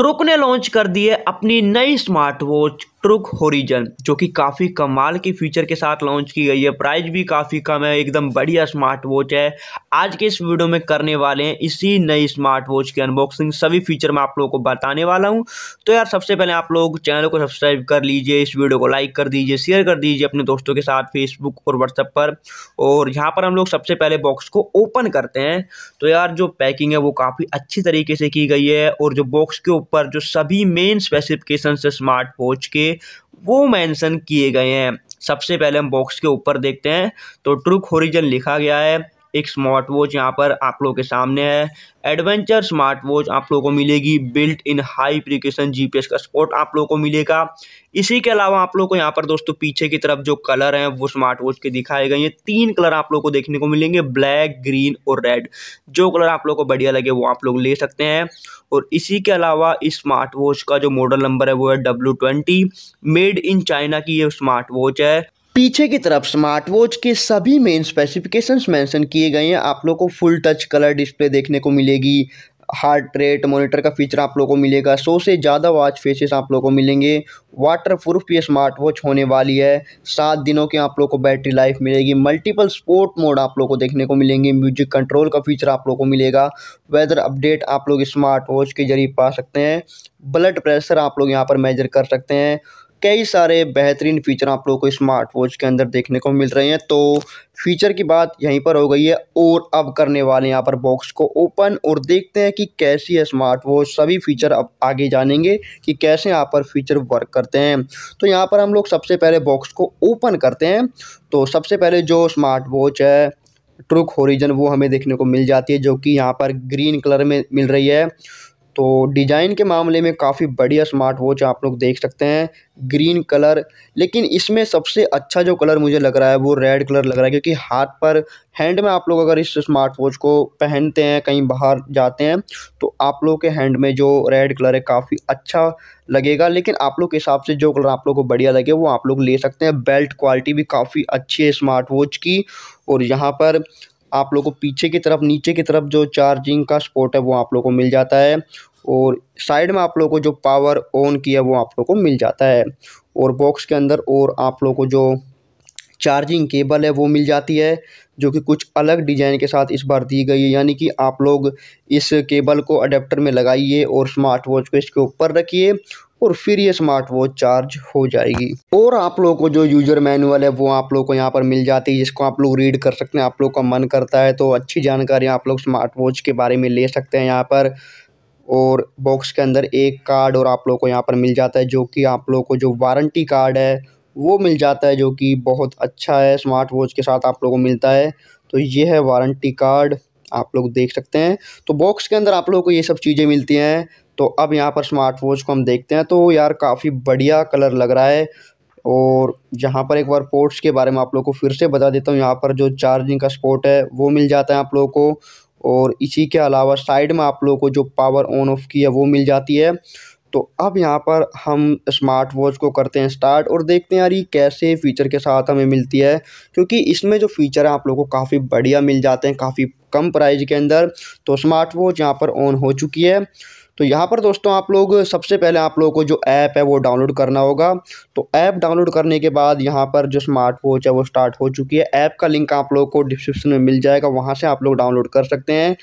ट्रुक ने लॉन्च कर दी है अपनी नई स्मार्ट वॉच ट्रुक होरिजन जो कि काफ़ी कमाल की फीचर के साथ लॉन्च की गई है प्राइस भी काफ़ी कम है एकदम बढ़िया स्मार्ट वॉच है आज के इस वीडियो में करने वाले हैं इसी नई स्मार्ट वॉच की अनबॉक्सिंग सभी फीचर मैं आप लोगों को बताने वाला हूं तो यार सबसे पहले आप लोग चैनल को सब्सक्राइब कर लीजिए इस वीडियो को लाइक कर दीजिए शेयर कर दीजिए अपने दोस्तों के साथ फेसबुक और व्हाट्सएप पर और यहाँ पर हम लोग सबसे पहले बॉक्स को ओपन करते हैं तो यार जो पैकिंग है वो काफ़ी अच्छी तरीके से की गई है और जो बॉक्स के ऊपर जो सभी मेन स्पेसिफिकेशन है स्मार्ट वॉच के वो मेंशन किए गए हैं सबसे पहले हम बॉक्स के ऊपर देखते हैं तो ट्रू ओरिजिन लिखा गया है एक स्मार्ट वॉच यहाँ पर आप लोगों के सामने है एडवेंचर स्मार्ट वॉच आप लोगों को मिलेगी built in high precision GPS का सपोर्ट आप लोगों को मिलेगा इसी के अलावा आप लोगों को यहाँ पर दोस्तों पीछे की तरफ जो कलर हैं वो स्मार्ट वॉच के दिखाए गए हैं तीन कलर आप लोगों को देखने को मिलेंगे ब्लैक ग्रीन और रेड जो कलर आप लोग को बढ़िया लगे वो आप लोग ले सकते हैं और इसी के अलावा इस स्मार्ट वॉच का जो मॉडल नंबर है वो है W twenty made in China की ये स्मार्ट वॉच है पीछे की तरफ स्मार्ट वॉच के सभी मेन स्पेसिफिकेशंस मेंशन किए गए हैं आप लोग को फुल टच कलर डिस्प्ले देखने को मिलेगी हार्ट रेट मॉनिटर का फीचर आप लोगों को मिलेगा सौ से ज़्यादा वॉच फेसेस आप लोगों को मिलेंगे वाटर प्रूफ ये स्मार्ट वॉच होने वाली है सात दिनों की आप लोगों को बैटरी लाइफ मिलेगी मल्टीपल स्पोर्ट मोड आप लोगों को देखने को मिलेंगे म्यूजिक कंट्रोल का फीचर आप लोगों को मिलेगा वेदर अपडेट आप लोग स्मार्ट वॉच के जरिए पा सकते हैं ब्लड प्रेशर आप लोग यहाँ पर मेजर कर सकते हैं कई सारे बेहतरीन फ़ीचर आप लोगों को स्मार्ट वॉच के अंदर देखने को मिल रहे हैं तो फ़ीचर की बात यहीं पर हो गई है और अब करने वाले यहाँ पर बॉक्स को ओपन और देखते हैं कि कैसी है स्मार्ट वॉच सभी फ़ीचर अब आगे जानेंगे कि कैसे यहाँ पर फ़ीचर वर्क करते हैं तो यहाँ पर हम लोग सबसे पहले बॉक्स को ओपन करते हैं तो सबसे पहले जो स्मार्ट वॉच है ट्रुक होरिजन वो हमें देखने को मिल जाती है जो कि यहाँ पर ग्रीन कलर में मिल रही है तो डिज़ाइन के मामले में काफ़ी बढ़िया स्मार्ट वॉच आप लोग देख सकते हैं ग्रीन कलर लेकिन इसमें सबसे अच्छा जो कलर मुझे लग रहा है वो रेड कलर लग रहा है क्योंकि हाथ पर हैंड में आप लोग अगर इस स्मार्ट वॉच को पहनते हैं कहीं बाहर जाते हैं तो आप लोग के हैंड में जो रेड कलर है काफ़ी अच्छा लगेगा लेकिन आप लोग के हिसाब से जो कलर आप लोग को बढ़िया लगे वो आप लोग ले सकते हैं बेल्ट क्वालिटी भी काफ़ी अच्छी है स्मार्ट वॉच की और यहाँ पर आप लोगों को पीछे की तरफ नीचे की तरफ जो चार्जिंग का स्पोर्ट है वो आप लोगों को मिल जाता है और साइड में आप लोगों को जो पावर ऑन किया वो आप लोगों को मिल जाता है और बॉक्स के अंदर और आप लोगों को जो चार्जिंग केबल है वो मिल जाती है जो कि कुछ अलग डिज़ाइन के साथ इस बार दी गई है यानी कि आप लोग इस केबल को अडेप्टर में लगाइए और स्मार्ट वॉच को इसके ऊपर रखिए और फिर ये स्मार्ट वॉच चार्ज हो जाएगी और आप लोगों को जो यूजर मैनुअल है वो आप लोग को यहाँ पर मिल जाती है जिसको आप लोग रीड कर सकते हैं आप लोग का मन करता है तो अच्छी जानकारी आप लोग स्मार्ट वॉच के बारे में ले सकते हैं यहाँ पर और बॉक्स के अंदर एक कार्ड और आप लोग को यहाँ पर मिल जाता है जो कि आप लोग को जो वारंटी कार्ड है वो मिल जाता है जो कि बहुत अच्छा है स्मार्ट वॉच के साथ आप लोगों को मिलता है तो ये है वारंटी कार्ड आप लोग देख सकते हैं तो बॉक्स के अंदर आप लोगों को ये सब चीज़ें मिलती हैं तो अब यहाँ पर स्मार्ट वॉच को हम देखते हैं तो यार काफ़ी बढ़िया कलर लग रहा है और यहाँ पर एक बार पोर्ट्स के बारे में आप लोग को फिर से बता देता हूँ यहाँ पर जो चार्जिंग का स्पोर्ट है वो मिल जाता है आप लोगों को और इसी के अलावा साइड में आप लोगों को जो पावर ऑन ऑफ की है वो मिल जाती है तो अब यहाँ पर हम स्मार्ट वॉच को करते हैं स्टार्ट और देखते हैं यार ये कैसे फ़ीचर के साथ हमें मिलती है क्योंकि इसमें जो फ़ीचर हैं आप लोगों को काफ़ी बढ़िया मिल जाते हैं काफ़ी कम प्राइस के अंदर तो स्मार्ट वॉच यहाँ पर ऑन हो चुकी है तो यहाँ पर दोस्तों आप लोग सबसे पहले आप लोगों को जो ऐप है वो डाउनलोड करना होगा तो ऐप डाउनलोड करने के बाद यहाँ पर जो स्मार्ट वॉच है वो स्टार्ट हो चुकी है ऐप का लिंक आप लोगों को डिस्क्रिप्शन में मिल जाएगा वहाँ से आप लोग डाउनलोड कर सकते हैं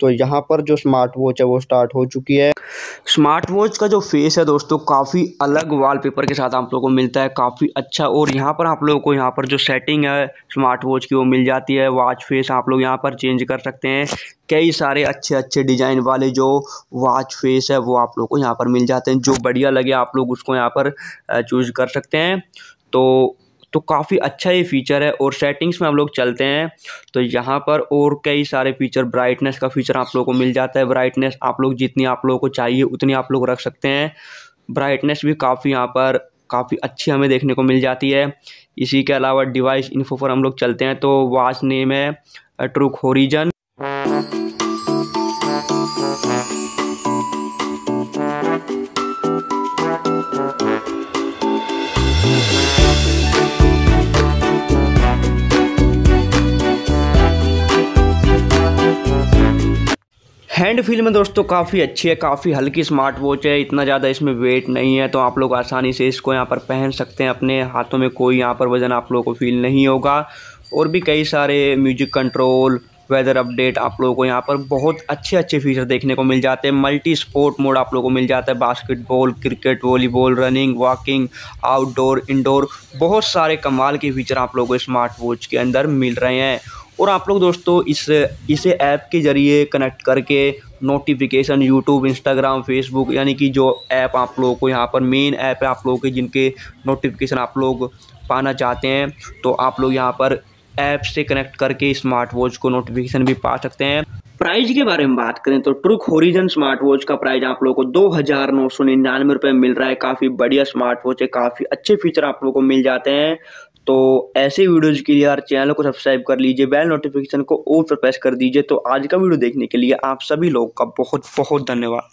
तो यहाँ पर जो स्मार्ट वॉच है वो स्टार्ट हो चुकी है स्मार्ट वॉच का जो फेस है दोस्तों काफ़ी अलग वॉलपेपर के साथ आप लोगों को मिलता है काफ़ी अच्छा और यहाँ पर आप लोगों को यहाँ पर जो सेटिंग है स्मार्ट वॉच की वो मिल जाती है वॉच फेस आप लोग यहाँ पर चेंज कर सकते हैं कई सारे अच्छे अच्छे डिज़ाइन वाले जो वॉच फेस है वो आप लोग को यहाँ पर मिल जाते हैं जो बढ़िया लगे आप लोग उसको यहाँ पर चूज़ कर सकते हैं तो तो काफ़ी अच्छा ये फीचर है और सेटिंग्स में हम लोग चलते हैं तो यहाँ पर और कई सारे फीचर ब्राइटनेस का फीचर आप लोगों को मिल जाता है ब्राइटनेस आप लोग जितनी आप लोगों को चाहिए उतनी आप लोग रख सकते हैं ब्राइटनेस भी काफ़ी यहाँ पर काफ़ी अच्छी हमें देखने को मिल जाती है इसी के अलावा डिवाइस इन्फो पर हम लोग चलते हैं तो वाच नेम है ट्रूक होरिजन हैंड फील में दोस्तों काफ़ी अच्छी है काफ़ी हल्की स्मार्ट वॉच है इतना ज़्यादा इसमें वेट नहीं है तो आप लोग आसानी से इसको यहाँ पर पहन सकते हैं अपने हाथों में कोई यहाँ पर वज़न आप लोगों को फील नहीं होगा और भी कई सारे म्यूजिक कंट्रोल वेदर अपडेट आप लोगों को यहाँ पर बहुत अच्छे अच्छे फीचर देखने को मिल जाते हैं मल्टी स्पोर्ट मोड आप लोगों को मिल जाता है basketball cricket volleyball running walking outdoor indoor बहुत सारे कमाल के फीचर आप लोगों को स्मार्ट वॉच के अंदर मिल रहे हैं और आप लोग दोस्तों इस इसे ऐप के ज़रिए कनेक्ट करके नोटिफिकेशन यूट्यूब इंस्टाग्राम फेसबुक यानी कि जो ऐप आप लोगों को यहाँ पर मेन ऐप है आप लोगों के जिनके नोटिफिकेशन आप लोग पाना चाहते हैं तो आप लोग यहाँ पर ऐप से कनेक्ट करके स्मार्ट वॉच को नोटिफिकेशन भी पा सकते हैं प्राइस के बारे में बात करें तो ट्रुक होरिजन स्मार्ट वॉच का प्राइस आप लोगों को दो हज़ार नौ सौ निन्यानवे रुपये मिल रहा है काफ़ी बढ़िया स्मार्ट वॉच है काफ़ी अच्छे फीचर आप लोगों को मिल जाते हैं तो ऐसे वीडियोज़ के लिए यार चैनल को सब्सक्राइब कर लीजिए बेल नोटिफिकेशन को ऑल पर प्रेस कर दीजिए तो आज का वीडियो देखने के लिए आप सभी लोग का बहुत बहुत धन्यवाद